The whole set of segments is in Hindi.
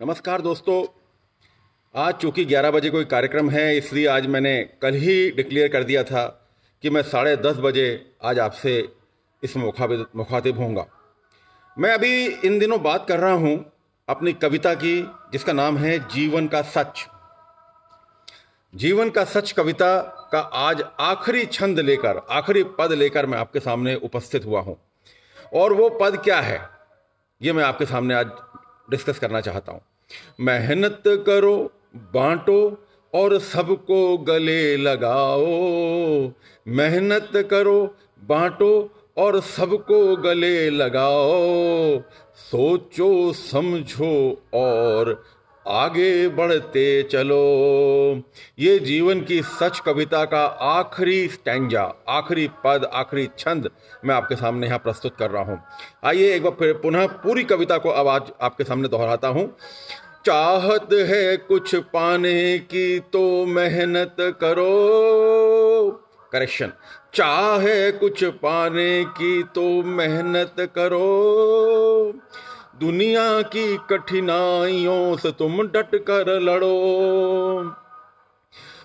नमस्कार दोस्तों आज चूँकि 11 बजे कोई कार्यक्रम है इसलिए आज मैंने कल ही डिक्लेयर कर दिया था कि मैं साढ़े दस बजे आज आपसे इस मुखातिब होऊंगा मैं अभी इन दिनों बात कर रहा हूँ अपनी कविता की जिसका नाम है जीवन का सच जीवन का सच कविता का आज आखिरी छंद लेकर आखिरी पद लेकर मैं आपके सामने उपस्थित हुआ हूँ और वो पद क्या है ये मैं आपके सामने आज डिस्कस करना चाहता हूँ मेहनत करो बांटो और सबको गले लगाओ मेहनत करो बांटो और सबको गले लगाओ सोचो समझो और आगे बढ़ते चलो ये जीवन की सच कविता का आखिरी स्टैंजा आखिरी पद आखिरी छंद मैं आपके सामने यहाँ प्रस्तुत कर रहा हूँ आइए एक बार फिर पुनः पूरी कविता को अब आज आपके सामने दोहराता हूँ चाहत है कुछ पाने की तो मेहनत करो करेक्शन चाह है कुछ पाने की तो मेहनत करो दुनिया की कठिनाइयों से तुम डट कर लड़ो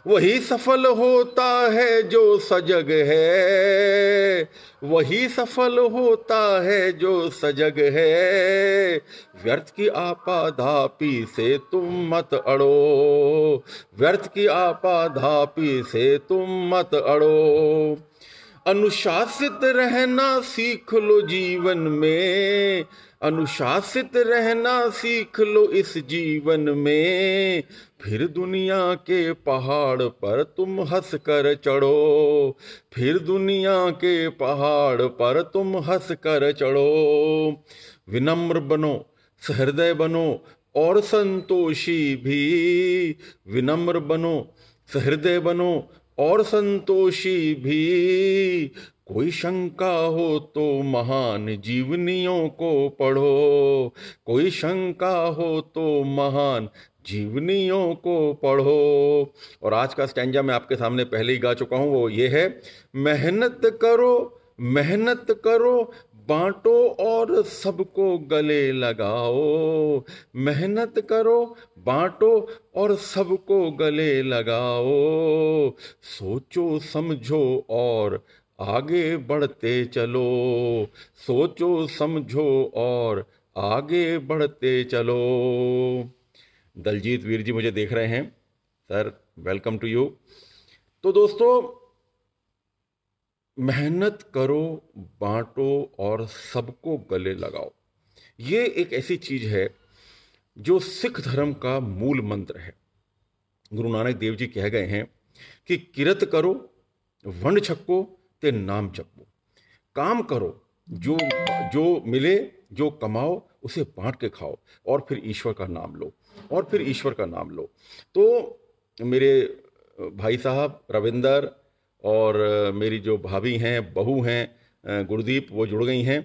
वही सफल होता है जो सजग है वही सफल होता है जो सजग है व्यर्थ की आपाधापी से तुम मत अड़ो व्यर्थ की आपाधापी से तुम मत अड़ो अनुशासित रहना सीख लो जीवन में अनुशासित रहना सीख लो इस जीवन में फिर दुनिया के पहाड़ पर तुम हंस कर चढ़ो फिर दुनिया के पहाड़ पर तुम हंस कर चढ़ो विनम्र बनो सहृदय बनो और संतोषी भी विनम्र बनो सहृदय बनो और संतोषी भी कोई शंका हो तो महान जीवनियों को पढ़ो कोई शंका हो तो महान जीवनियों को पढ़ो और आज का स्टैंडा मैं आपके सामने पहले ही गा चुका हूँ वो ये है मेहनत करो मेहनत करो बांटो और सबको गले लगाओ मेहनत करो बांटो और सबको गले लगाओ सोचो समझो और आगे बढ़ते चलो सोचो समझो और आगे बढ़ते चलो दलजीत वीर जी मुझे देख रहे हैं सर वेलकम टू यू तो दोस्तों मेहनत करो बांटो और सबको गले लगाओ ये एक ऐसी चीज है जो सिख धर्म का मूल मंत्र है गुरु नानक देव जी कह गए हैं कि किरत करो वंड छको ते नाम जपो काम करो जो जो मिले जो कमाओ उसे बांट के खाओ और फिर ईश्वर का नाम लो और फिर ईश्वर का नाम लो तो मेरे भाई साहब रविंदर और मेरी जो भाभी हैं बहू हैं गुरुदीप वो जुड़ गई हैं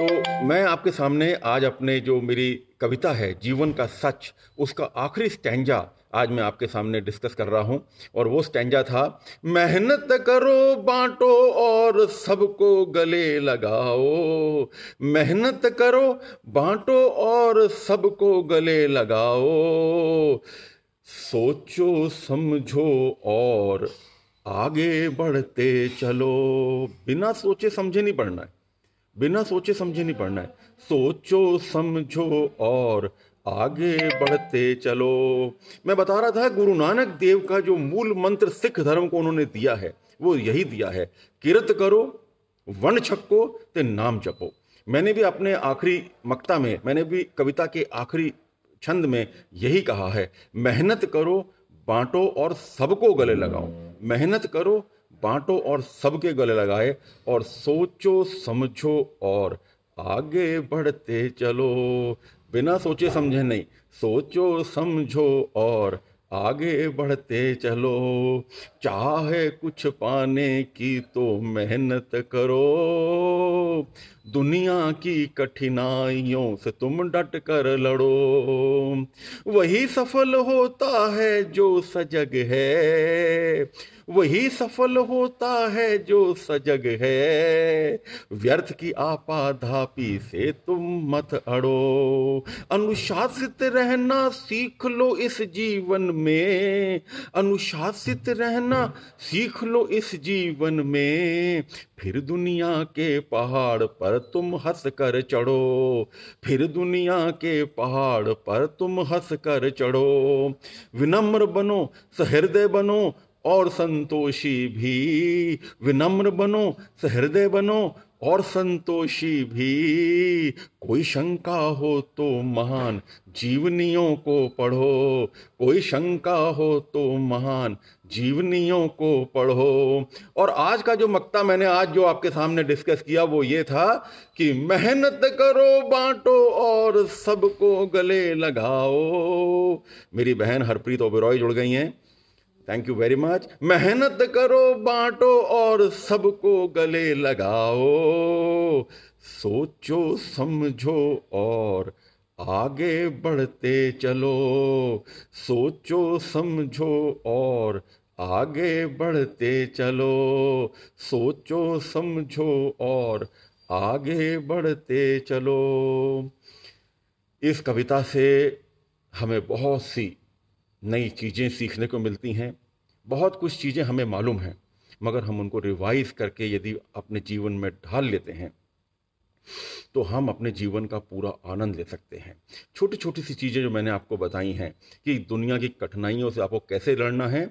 तो मैं आपके सामने आज अपने जो मेरी कविता है जीवन का सच उसका आखिरी स्टैंजा आज मैं आपके सामने डिस्कस कर रहा हूं और वो स्टैंजा था मेहनत करो बांटो और सबको गले लगाओ मेहनत करो बांटो और सबको गले लगाओ सोचो समझो और आगे बढ़ते चलो बिना सोचे समझे नहीं पढ़ना है बिना सोचे समझे नहीं पढ़ना है सोचो समझो और आगे बढ़ते चलो मैं बता रहा था गुरु नानक देव का जो मूल मंत्र सिख धर्म को उन्होंने दिया है वो यही दिया है किरत करो वन छक्को ते नाम जपो मैंने भी अपने आखिरी मक्ता में मैंने भी कविता के आखिरी छंद में यही कहा है मेहनत करो बांटो और सबको गले लगाओ मेहनत करो बांटो और सबके गले लगाए और सोचो समझो और आगे बढ़ते चलो बिना सोचे समझे नहीं सोचो समझो और आगे बढ़ते चलो चाहे कुछ पाने की तो मेहनत करो दुनिया की कठिनाइयों से तुम डट कर लड़ो वही सफल होता है जो सजग है वही सफल होता है जो सजग है व्यर्थ की आपाधापी से तुम मत अड़ो अनुशासित रहना सीख लो इस जीवन में अनुशासित रहना सीख लो इस जीवन में फिर दुनिया के पहाड़ पर पर तुम हंस कर चढ़ो फिर दुनिया के पहाड़ पर तुम हंस कर चढ़ो विनम्र बनो सहृदय बनो और संतोषी भी विनम्र बनो सहृदय बनो और संतोषी भी कोई शंका हो तो महान जीवनियों को पढ़ो कोई शंका हो तो महान जीवनियों को पढ़ो और आज का जो मक्ता मैंने आज जो आपके सामने डिस्कस किया वो ये था कि मेहनत करो बांटो और सबको गले लगाओ मेरी बहन हरप्रीत ओबेरॉय जुड़ गई हैं थैंक यू वेरी मच मेहनत करो बांटो और सबको गले लगाओ सोचो समझो और आगे बढ़ते चलो सोचो समझो और आगे बढ़ते चलो सोचो समझो और आगे बढ़ते चलो इस कविता से हमें बहुत सी नई चीज़ें सीखने को मिलती हैं बहुत कुछ चीज़ें हमें मालूम हैं मगर हम उनको रिवाइज करके यदि अपने जीवन में ढाल लेते हैं तो हम अपने जीवन का पूरा आनंद ले सकते हैं छोटी छोटी सी चीज़ें जो मैंने आपको बताई हैं कि दुनिया की कठिनाइयों से आपको कैसे लड़ना है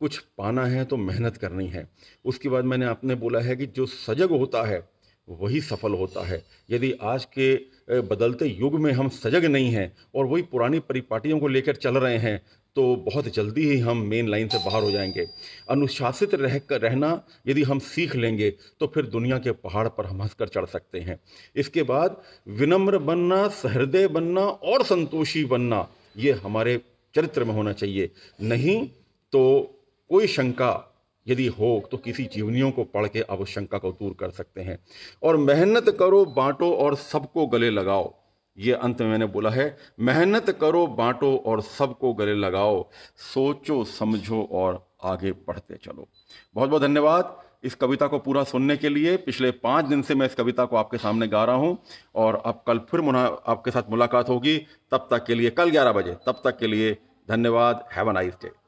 कुछ पाना है तो मेहनत करनी है उसके बाद मैंने आपने बोला है कि जो सजग होता है वही सफल होता है यदि आज के बदलते युग में हम सजग नहीं हैं और वही पुरानी परिपाटियों को लेकर चल रहे हैं तो बहुत जल्दी ही हम मेन लाइन से बाहर हो जाएंगे अनुशासित रह कर रहना यदि हम सीख लेंगे तो फिर दुनिया के पहाड़ पर हम हंसकर चढ़ सकते हैं इसके बाद विनम्र बनना सहृदय बनना और संतोषी बनना ये हमारे चरित्र में होना चाहिए नहीं तो कोई शंका यदि हो तो किसी जीवनियों को पढ़ के आप शंका को दूर कर सकते हैं और मेहनत करो बांटो और सबको गले लगाओ ये अंत में मैंने बोला है मेहनत करो बांटो और सबको गले लगाओ सोचो समझो और आगे पढ़ते चलो बहुत बहुत धन्यवाद इस कविता को पूरा सुनने के लिए पिछले पाँच दिन से मैं इस कविता को आपके सामने गा रहा हूँ और अब कल फिर मुना आपके साथ मुलाकात होगी तब तक के लिए कल ग्यारह बजे तब तक के लिए धन्यवाद हैव अ नाइस डे